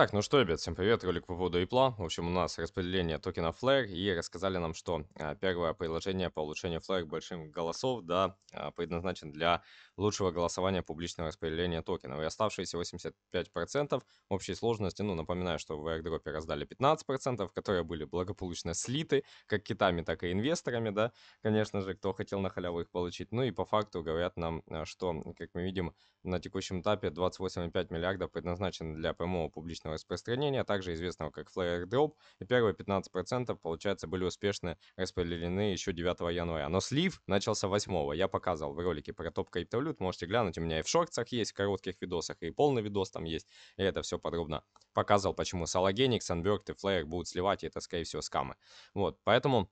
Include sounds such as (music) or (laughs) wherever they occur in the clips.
Так, ну что, ребят, всем привет, ролик по поводу Apple. В общем, у нас распределение токена Flare, и рассказали нам, что а, первое приложение по улучшению Flare большим голосов, да, а, предназначен для лучшего голосования публичного распределения токенов. И оставшиеся 85% общей сложности, ну, напоминаю, что в airdrop раздали 15%, которые были благополучно слиты, как китами, так и инвесторами, да, конечно же, кто хотел на халяву их получить. Ну и по факту говорят нам, э, что, как мы видим, на текущем этапе 28,5 миллиарда предназначены для прямого публичного распространения, также известного как Flare Airdrop, и первые 15% получается были успешно распределены еще 9 января. Но слив начался 8 -го. Я показывал в ролике про топ криптовалют, абсолют. Можете глянуть, у меня и в шортах есть, в коротких видосах, и полный видос там есть. Я это все подробно показывал, почему Салагеник, Sunbird и Flare будут сливать, и это, скорее всего, скамы. Вот, поэтому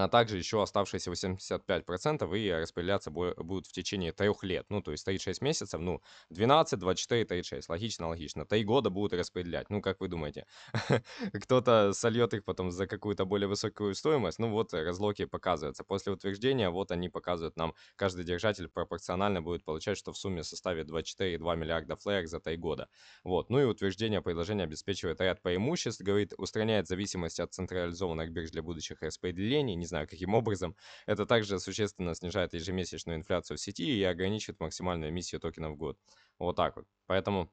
а также еще оставшиеся 85% и распределяться будут в течение трех лет, ну, то есть 36 месяцев, ну, 12, 24, 36, логично, логично, три года будут распределять, ну, как вы думаете, (laughs) кто-то сольет их потом за какую-то более высокую стоимость, ну, вот разлоки показываются, после утверждения, вот они показывают нам, каждый держатель пропорционально будет получать, что в сумме составит 24,2 миллиарда флеек за три года, вот, ну, и утверждение предложения обеспечивает ряд преимуществ, говорит, устраняет зависимость от централизованных бирж для будущих распределений, не знаю каким образом. Это также существенно снижает ежемесячную инфляцию в сети и ограничивает максимальную эмиссию токенов в год. Вот так вот. Поэтому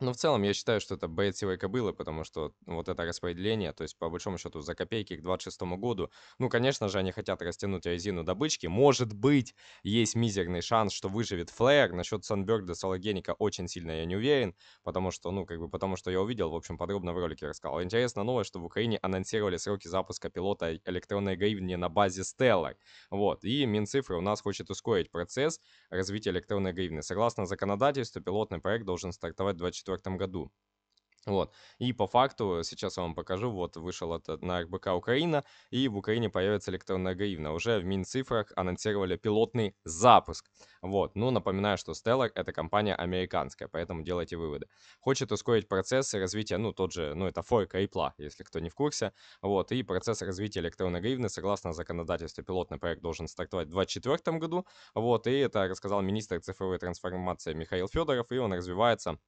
ну, в целом, я считаю, что это боец кобылы, потому что ну, вот это распределение, то есть, по большому счету, за копейки к 26 году, ну, конечно же, они хотят растянуть резину добычки. Может быть, есть мизерный шанс, что выживет Флэр. Насчет Санберда, Сологеника очень сильно я не уверен, потому что, ну, как бы, потому что я увидел, в общем, подробно в ролике рассказал. Интересно новость, что в Украине анонсировали сроки запуска пилота электронной гривни на базе Stellar. Вот, и Минцифры у нас хочет ускорить процесс развития электронной гривны. Согласно законодательству, пилотный проект должен стартовать 24 2004 году. Вот. И по факту, сейчас я вам покажу, вот вышел этот на РБК Украина, и в Украине появится электронная гривна. Уже в Минцифрах анонсировали пилотный запуск. Вот. Ну, напоминаю, что Stellar это компания американская, поэтому делайте выводы. Хочет ускорить процесс развития, ну, тот же, ну, это форк Ripple, если кто не в курсе. Вот. И процесс развития электронной гривны, согласно законодательству, пилотный проект должен стартовать в 2024 году. Вот. И это рассказал министр цифровой трансформации Михаил Федоров, и он развивается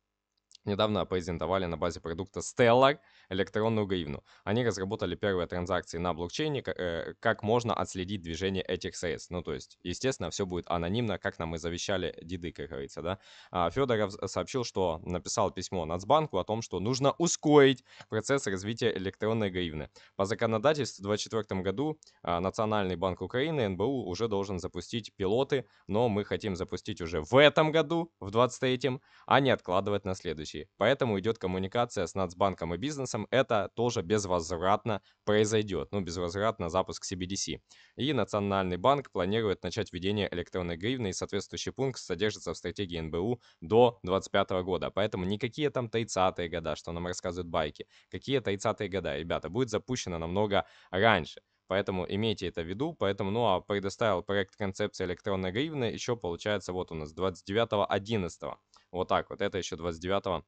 недавно презентовали на базе продукта Stellar электронную гривну. Они разработали первые транзакции на блокчейне, э, как можно отследить движение этих средств. Ну, то есть, естественно, все будет анонимно, как нам и завещали деды, как говорится, да. А Федоров сообщил, что написал письмо Нацбанку о том, что нужно ускорить процесс развития электронной гривны. По законодательству в 2024 году а, Национальный банк Украины, НБУ, уже должен запустить пилоты, но мы хотим запустить уже в этом году, в 2023, а не откладывать на следующий случае. Поэтому идет коммуникация с Нацбанком и бизнесом. Это тоже безвозвратно произойдет. Ну, безвозвратно запуск CBDC. И Национальный банк планирует начать введение электронной гривны, и соответствующий пункт содержится в стратегии НБУ до 2025 года. Поэтому никакие там 30-е года, что нам рассказывают байки. Какие 30-е года, ребята, будет запущено намного раньше. Поэтому имейте это в виду. Поэтому, ну, а предоставил проект концепции электронной гривны еще, получается, вот у нас 29-11. Вот так вот. Это еще 29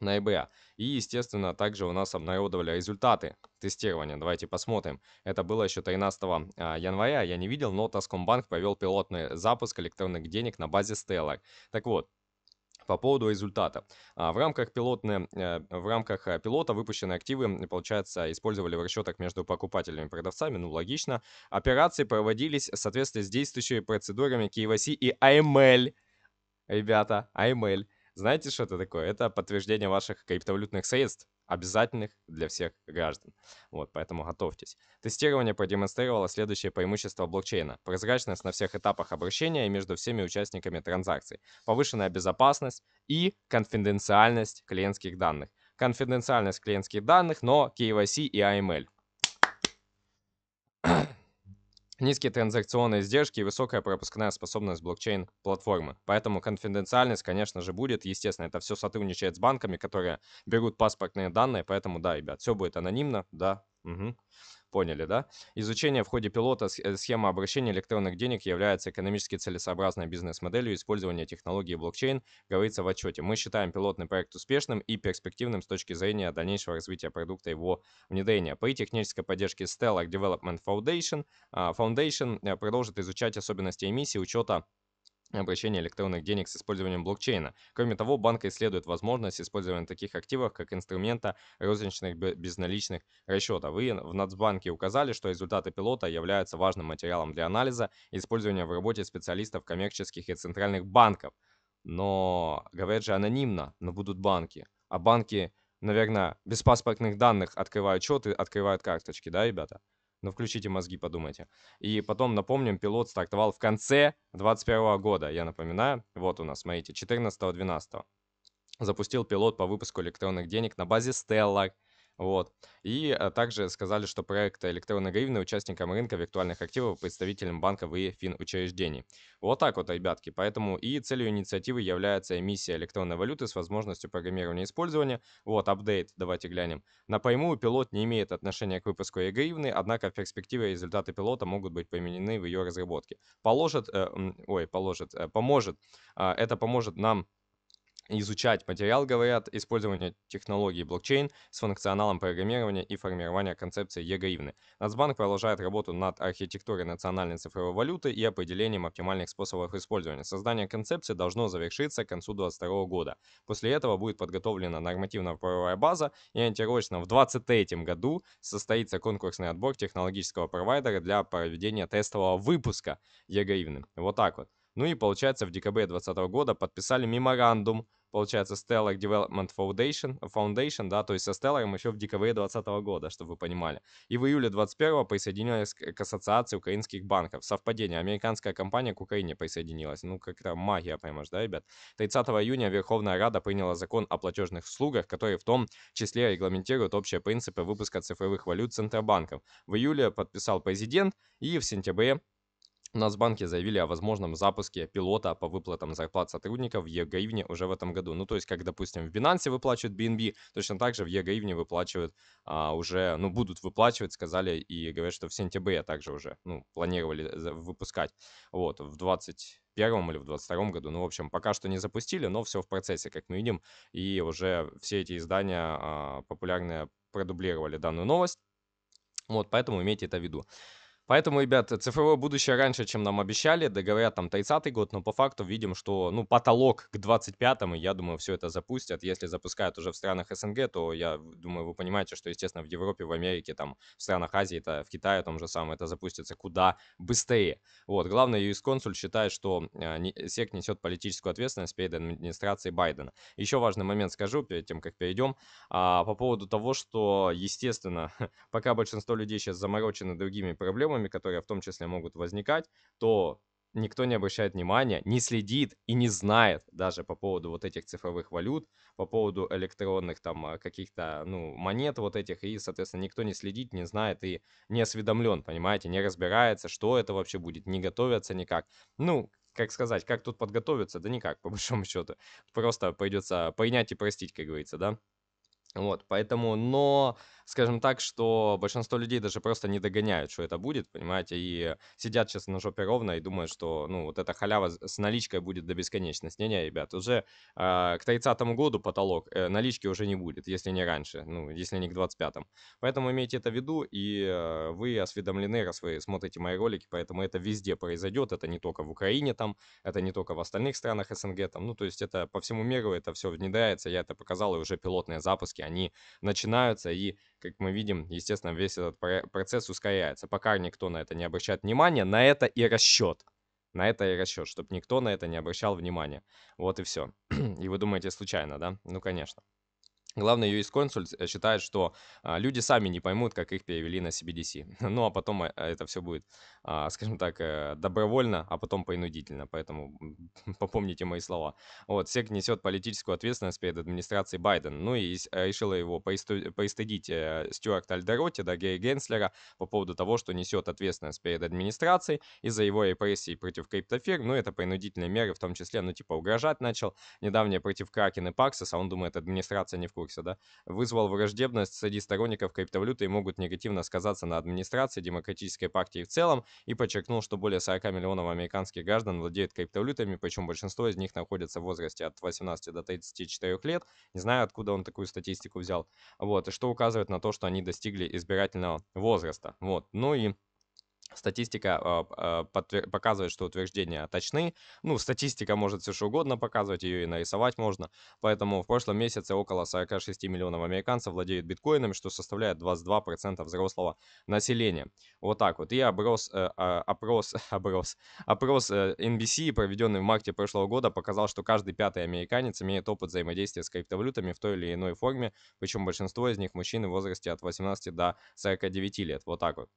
ноября. И, естественно, также у нас обнародовали результаты тестирования. Давайте посмотрим. Это было еще 13 а, января, я не видел, но Таскомбанк провел пилотный запуск электронных денег на базе Stellar. Так вот, по поводу результата. А, в рамках, пилотной, э, в рамках э, пилота выпущенные активы, получается, использовали в расчетах между покупателями и продавцами, ну, логично. Операции проводились в соответствии с действующими процедурами KYC и AML эм – ребята, AML. А Знаете, что это такое? Это подтверждение ваших криптовалютных средств, обязательных для всех граждан. Вот, поэтому готовьтесь. Тестирование продемонстрировало следующее преимущество блокчейна. Прозрачность на всех этапах обращения и между всеми участниками транзакций. Повышенная безопасность и конфиденциальность клиентских данных. Конфиденциальность клиентских данных, но KYC и AML низкие транзакционные издержки и высокая пропускная способность блокчейн-платформы. Поэтому конфиденциальность, конечно же, будет. Естественно, это все сотрудничает с банками, которые берут паспортные данные. Поэтому, да, ребят, все будет анонимно, да, Угу. Поняли, да? Изучение в ходе пилота э, схемы обращения электронных денег является экономически целесообразной бизнес-моделью использования технологии блокчейн, говорится в отчете. Мы считаем пилотный проект успешным и перспективным с точки зрения дальнейшего развития продукта и его внедрения. По технической поддержке Stellar Development Foundation, а, Foundation э, продолжит изучать особенности эмиссии учета обращения электронных денег с использованием блокчейна. Кроме того, банк исследует возможность использования таких активов как инструмента розничных безналичных расчетов. И в Нацбанке указали, что результаты пилота являются важным материалом для анализа использования в работе специалистов коммерческих и центральных банков. Но говорят же анонимно, но будут банки. А банки, наверное, без паспортных данных открывают счеты, открывают карточки, да, ребята? Ну, включите мозги, подумайте. И потом, напомним, пилот стартовал в конце 2021 года, я напоминаю. Вот у нас, смотрите, 14-12. Запустил пилот по выпуску электронных денег на базе Stellar – вот. И а, также сказали, что проект электронной гривны участникам рынка виртуальных активов, представителям банков и финучреждений. Вот так вот, ребятки. Поэтому и целью инициативы является эмиссия электронной валюты с возможностью программирования и использования. Вот, апдейт, давайте глянем. Напрямую пилот не имеет отношения к выпуску и гривны, однако в перспективе результаты пилота могут быть применены в ее разработке. Положит, э, ой, положит, э, поможет, э, это поможет нам изучать материал, говорят, использование технологий блокчейн с функционалом программирования и формирования концепции Е-гривны. Нацбанк продолжает работу над архитектурой национальной цифровой валюты и определением оптимальных способов использования. Создание концепции должно завершиться к концу 2022 года. После этого будет подготовлена нормативно-правовая база и ориентировочно в 2023 году состоится конкурсный отбор технологического провайдера для проведения тестового выпуска Е-гривны. Вот так вот. Ну и получается в декабре 2020 года подписали меморандум получается, Stellar Development Foundation, Foundation да, то есть со Stellar еще в декабре 2020 года, чтобы вы понимали. И в июле 21 присоединилась к ассоциации украинских банков. Совпадение, американская компания к Украине присоединилась. Ну, как-то магия, понимаешь, да, ребят? 30 июня Верховная Рада приняла закон о платежных услугах, который в том числе регламентирует общие принципы выпуска цифровых валют Центробанков. В июле подписал президент и в сентябре Нацбанке заявили о возможном запуске пилота по выплатам зарплат сотрудников в e уже в этом году. Ну, то есть, как, допустим, в Binance выплачивают BNB, точно так же в e выплачивают а, уже, ну, будут выплачивать, сказали, и говорят, что в сентябре также уже, ну, планировали э, выпускать. Вот, в 20 первом или в 22 году. Ну, в общем, пока что не запустили, но все в процессе, как мы видим. И уже все эти издания а, популярные продублировали данную новость. Вот, поэтому имейте это в виду. Поэтому, ребята, цифровое будущее раньше, чем нам обещали, да говорят там 30-й год, но по факту видим, что ну потолок к 25-му, я думаю, все это запустят. Если запускают уже в странах СНГ, то я думаю, вы понимаете, что, естественно, в Европе, в Америке, там, в странах Азии, -то, в Китае том же самом это запустится куда быстрее. Вот, Главный юрист юрисконсуль считает, что э, СЕК несет политическую ответственность перед администрацией Байдена. Еще важный момент скажу, перед тем, как перейдем, а, по поводу того, что, естественно, (laughs) пока большинство людей сейчас заморочены другими проблемами, проблемами, которые в том числе могут возникать, то никто не обращает внимания, не следит и не знает даже по поводу вот этих цифровых валют, по поводу электронных там а, каких-то, ну, монет вот этих, и, соответственно, никто не следит, не знает и не осведомлен, понимаете, не разбирается, что это вообще будет, не готовятся никак. Ну, как сказать, как тут подготовиться? Да никак, по (laughs) большому счету. Просто придется принять и простить, как говорится, да? Вот, поэтому, но скажем так, что большинство людей даже просто не догоняют, что это будет, понимаете, и сидят сейчас на жопе ровно и думают, что, ну, вот эта халява с наличкой будет до бесконечности. Не-не, ребят, уже э, к 30 году потолок э, налички уже не будет, если не раньше, ну, если не к 25-м. Поэтому имейте это в виду, и э, вы осведомлены, раз вы смотрите мои ролики, поэтому это везде произойдет, это не только в Украине там, это не только в остальных странах СНГ там, ну, то есть это по всему миру, это все внедряется, я это показал, и уже пилотные запуски, они начинаются, и как мы видим, естественно, весь этот процесс ускоряется. Пока никто на это не обращает внимания, на это и расчет. На это и расчет, чтобы никто на это не обращал внимания. Вот и все. (clears throat) и вы думаете, случайно, да? Ну, конечно. Главный юрист-консульт э, считает, что а, люди сами не поймут, как их перевели на CBDC. (laughs) Ну, а потом э, это все будет, а, скажем так, э, добровольно, а потом принудительно. Поэтому (laughs) попомните мои слова. Вот, СЕК несет политическую ответственность перед администрацией Байден. Ну и решила его поистудить Стюарт Альдеротти, да, Герри Генслера по поводу того, что несет ответственность перед администрацией из-за его репрессий против криптофирм. Ну, это принудительные меры, в том числе, ну, типа, угрожать начал. Недавнее против Кракен и Паксиса, он думает, администрация не в курса, да, вызвал враждебность среди сторонников криптовалюты и могут негативно сказаться на администрации Демократической партии в целом и подчеркнул, что более 40 миллионов американских граждан владеют криптовалютами, причем большинство из них находятся в возрасте от 18 до 34 лет. Не знаю, откуда он такую статистику взял. Вот, что указывает на то, что они достигли избирательного возраста. Вот, ну и Статистика а, а, показывает, что утверждения точны. Ну, статистика может все что угодно показывать, ее и нарисовать можно. Поэтому в прошлом месяце около 46 миллионов американцев владеют биткоинами, что составляет 22% взрослого населения. Вот так вот. И оброс, э, а, опрос, (laughs) оброс, опрос NBC, э, проведенный в марте прошлого года, показал, что каждый пятый американец имеет опыт взаимодействия с криптовалютами в той или иной форме, причем большинство из них мужчины в возрасте от 18 до 49 лет. Вот так вот.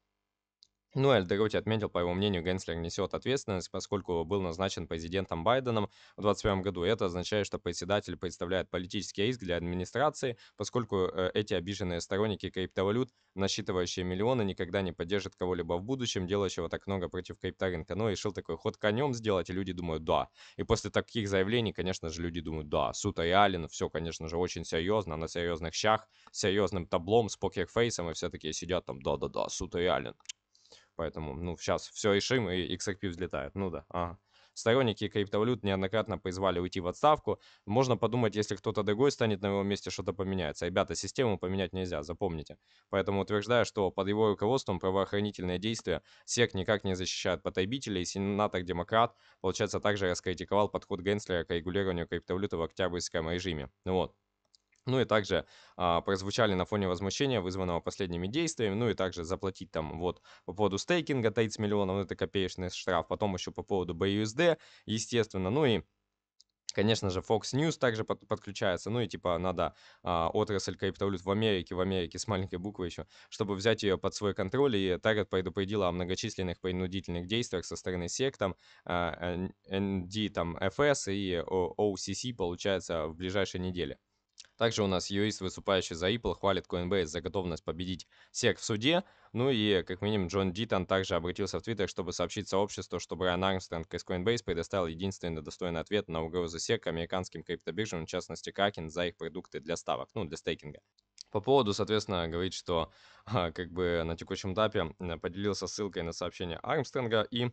Ну, Дегути отметил, по его мнению, Генслер несет ответственность, поскольку был назначен президентом Байденом в 2021 году. Это означает, что председатель представляет политический риск для администрации, поскольку э, эти обиженные сторонники криптовалют, насчитывающие миллионы, никогда не поддержат кого-либо в будущем, делающего так много против крипторынка. Но ну решил такой ход конем сделать, и люди думают «да». И после таких заявлений, конечно же, люди думают «да». Суд реален, все, конечно же, очень серьезно, на серьезных щах, с серьезным таблом, с покерфейсом, и все такие сидят там «да-да-да, суд реален». Поэтому, ну, сейчас все решим, и XRP взлетает. Ну да, ага. Сторонники криптовалют неоднократно призвали уйти в отставку. Можно подумать, если кто-то другой станет на его месте, что-то поменяется. Ребята, систему поменять нельзя, запомните. Поэтому утверждаю, что под его руководством правоохранительные действия СЕК никак не защищают потребителей. Сенатор-демократ, получается, также раскритиковал подход Генслера к регулированию криптовалюты в октябрьском режиме. Ну вот. Ну и также а, прозвучали на фоне возмущения, вызванного последними действиями, ну и также заплатить там вот по поводу стейкинга 30 миллионов, это копеечный штраф, потом еще по поводу BUSD, естественно, ну и Конечно же, Fox News также под, подключается. Ну и типа надо а, отрасль криптовалют в Америке, в Америке с маленькой буквы еще, чтобы взять ее под свой контроль. И Тарget предупредила о многочисленных принудительных действиях со стороны SEC, там, а, ND, там, FS и OCC, получается, в ближайшей неделе. Также у нас юрист, выступающий за Ripple, хвалит Coinbase за готовность победить SEC в суде. Ну и, как минимум, Джон Дитон также обратился в Твиттер, чтобы сообщить сообществу, что Брайан Армстронг из Coinbase предоставил единственный достойный ответ на угрозы SEC американским криптобиржам, в частности Kraken, за их продукты для ставок, ну, для стейкинга. По поводу, соответственно, говорит, что а, как бы на текущем этапе э, поделился ссылкой на сообщение Армстронга и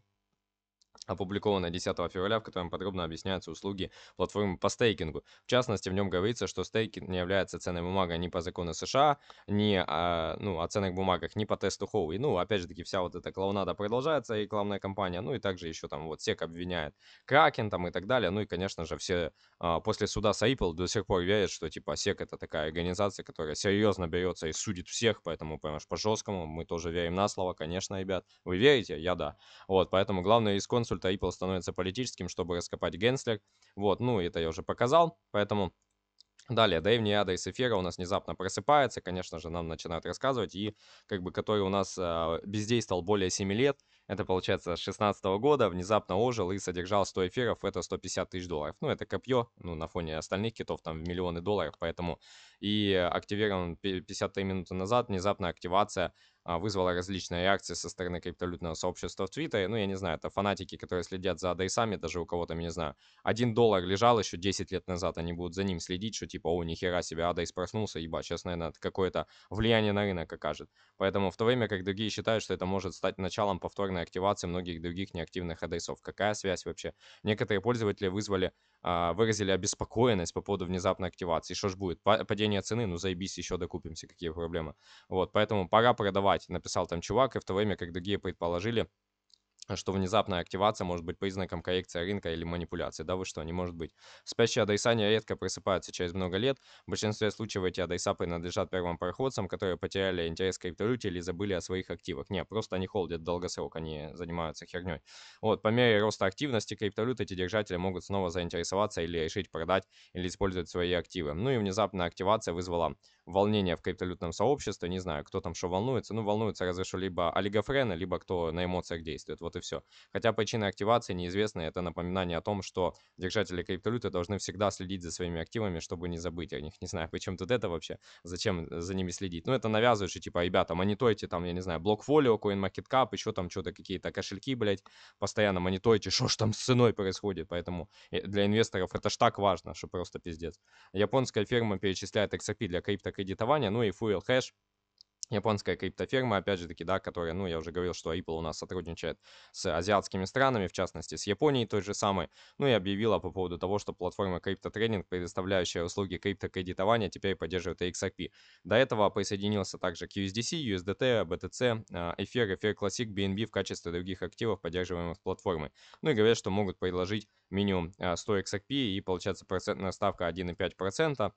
опубликовано 10 февраля, в котором подробно объясняются услуги платформы по стейкингу. В частности, в нем говорится, что стейкинг не является ценной бумагой ни по закону США, ни о, а, ну, о ценных бумагах, ни по тесту Хоуи. Ну, опять же таки, вся вот эта клоунада продолжается, рекламная кампания, ну и также еще там вот СЕК обвиняет Кракен там и так далее. Ну и, конечно же, все а, после суда с Apple до сих пор верят, что типа СЕК это такая организация, которая серьезно берется и судит всех, поэтому, понимаешь, по-жесткому мы тоже верим на слово, конечно, ребят. Вы верите? Я да. Вот, поэтому главное, исконно консульта Apple а становится политическим, чтобы раскопать Генслер. Вот, ну это я уже показал, поэтому... Далее, древний адрес эфира у нас внезапно просыпается, конечно же, нам начинают рассказывать, и как бы который у нас э, бездействовал более 7 лет, это получается с 16 года, внезапно ожил и содержал 100 эфиров, это 150 тысяч долларов. Ну, это копье, ну, на фоне остальных китов там в миллионы долларов, поэтому и активирован 53 минуты назад, внезапно активация а, вызвала различные реакции со стороны криптовалютного сообщества в Твиттере. Ну, я не знаю, это фанатики, которые следят за адресами, даже у кого-то, я не знаю, один доллар лежал еще 10 лет назад, они будут за ним следить, что типа, о, нихера себе, адрес проснулся, ебать, сейчас, наверное, какое-то влияние на рынок окажет. Поэтому в то время, как другие считают, что это может стать началом повторной повторной активации многих других неактивных адресов. Какая связь вообще? Некоторые пользователи вызвали, а, выразили обеспокоенность по поводу внезапной активации. Что ж будет? Падение цены? Ну заебись, еще докупимся, какие проблемы. Вот, поэтому пора продавать, написал там чувак, и в то время, как другие предположили, Э, что внезапная активация может быть признаком коррекции рынка или манипуляции. Да вы что, не может быть. Спящие адреса нередко просыпаются через много лет. В большинстве случаев эти адреса принадлежат первым проходцам, которые потеряли интерес к криптовалюте или забыли о своих активах. Нет, просто они холдят долгосрок, они занимаются херней. Вот, по мере роста активности криптовалют эти держатели могут снова заинтересоваться или решить продать или использовать свои активы. Ну и внезапная активация вызвала волнение в криптовалютном сообществе, не знаю, кто там что волнуется, ну, волнуется разве что либо олигофрены, либо кто на эмоциях действует, вот и все. Хотя причина активации неизвестна, это напоминание о том, что держатели криптовалюты должны всегда следить за своими активами, чтобы не забыть о них, не знаю, причем тут это вообще, зачем за ними следить. Ну, это навязываешь, типа, ребята, мониторите там, я не знаю, блокфолио, CoinMarketCap, еще там что-то, какие-то кошельки, блядь, постоянно мониторите, что ж там с ценой происходит, поэтому э, для инвесторов это ж так важно, что просто пиздец. Японская фирма перечисляет XRP для крипто кредитования, ну и Fuel Hash, японская криптофирма, опять же таки, да, которая, ну, я уже говорил, что Ripple у нас сотрудничает с азиатскими странами, в частности, с Японией той же самой, ну и объявила по поводу того, что платформа криптотрейдинг, предоставляющая услуги криптокредитования, теперь поддерживает XRP. До этого присоединился также QSDC, USDT, BTC, Ether, э, Ether Classic, BNB в качестве других активов, поддерживаемых платформой. Ну и говорят, что могут предложить минимум 100 э, XRP и получается процентная ставка 1,5%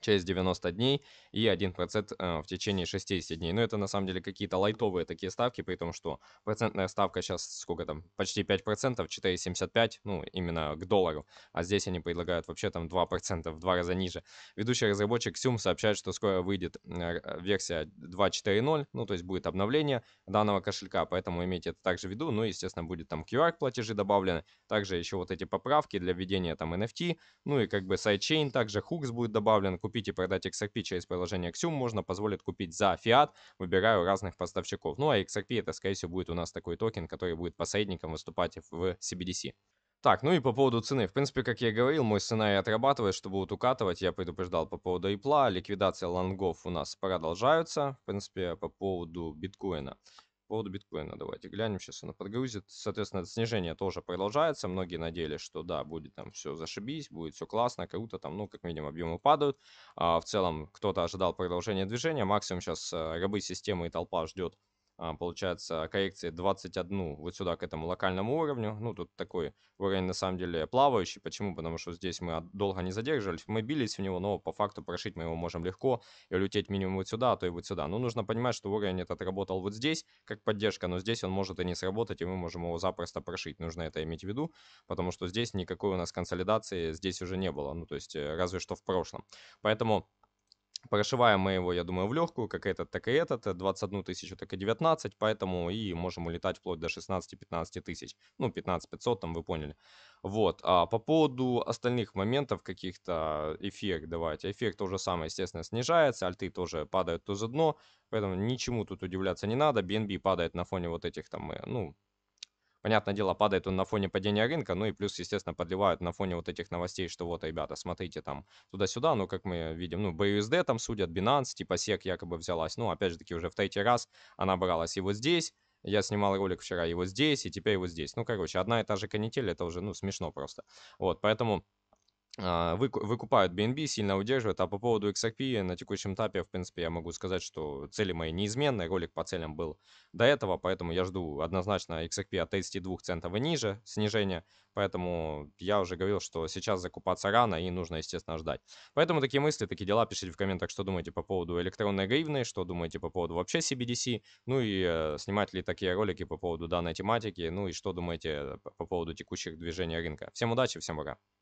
через 90 дней и 1% э, в течение 60 дней. Но это на самом деле какие-то лайтовые такие ставки, при том, что процентная ставка сейчас сколько там, почти 5%, 4,75, ну именно к доллару, а здесь они предлагают вообще там 2%, в два раза ниже. Ведущий разработчик Сюм сообщает, что скоро выйдет э, э, версия 2.4.0, ну то есть будет обновление данного кошелька, поэтому имейте это также в виду, ну естественно будет там QR-платежи добавлены, также еще вот эти поправки для введения там NFT, ну и как бы сайдчейн, также хукс будет добавлен, купить и продать XRP через приложение Axiom можно, позволит купить за фиат, выбираю разных поставщиков. Ну а XRP это, скорее всего, будет у нас такой токен, который будет посредником выступать в CBDC. Так, ну и по поводу цены. В принципе, как я и говорил, мой сценарий отрабатывает, что будут укатывать. Я предупреждал по поводу Ипла. Ликвидация лонгов у нас продолжаются. В принципе, по поводу биткоина поводу биткоина давайте глянем, сейчас она подгрузит. Соответственно, снижение тоже продолжается. Многие надеялись, что да, будет там все зашибись, будет все классно, круто, там, ну, как минимум, объемы падают. А в целом, кто-то ожидал продолжения движения. Максимум сейчас э, рабы системы и толпа ждет а, получается, коррекции 21 вот сюда, к этому локальному уровню. Ну, тут такой уровень, на самом деле, плавающий. Почему? Потому что здесь мы долго не задерживались, мы бились в него, но по факту прошить мы его можем легко и улететь минимум вот сюда, а то и вот сюда. Но нужно понимать, что уровень этот работал вот здесь, как поддержка, но здесь он может и не сработать, и мы можем его запросто прошить. Нужно это иметь в виду, потому что здесь никакой у нас консолидации здесь уже не было. Ну, то есть, э, разве что в прошлом. Поэтому... Прошиваем мы его, я думаю, в легкую, как этот, так и этот, 21 э, тысячу, так и 19, поэтому и можем улетать вплоть до 16-15 тысяч, ну, 15 500, там, вы поняли. Вот, а по поводу остальных моментов каких-то, э, эффект давайте, эффект тоже самое, естественно, снижается, альты тоже падают то за дно, поэтому ничему тут удивляться не надо, BNB падает на фоне вот этих там, э, ну, Понятное дело, падает он на фоне падения рынка, ну и плюс, естественно, подливают на фоне вот этих новостей, что вот, ребята, смотрите там туда-сюда, ну, как мы видим, ну, BUSD там судят, Binance, типа SEC якобы взялась, ну, опять же таки, уже в третий раз она бралась и вот здесь, я снимал ролик вчера его здесь, и теперь его здесь. Ну, короче, одна и та же канитель, это уже, ну, смешно просто. Вот, поэтому а, выкупают BNB, сильно удерживают. А по поводу XRP на текущем этапе, в принципе, я могу сказать, что цели мои неизменные. Ролик по целям был до этого, поэтому я жду однозначно XRP от 32 центов и ниже снижения. Поэтому я уже говорил, что сейчас закупаться рано и нужно, естественно, ждать. Поэтому такие мысли, такие дела. Пишите в комментах, что думаете по поводу электронной гривны, что думаете по поводу вообще CBDC, ну и э, снимать ли такие ролики по поводу данной тематики, ну и что думаете по поводу текущих движений рынка. Всем удачи, всем пока.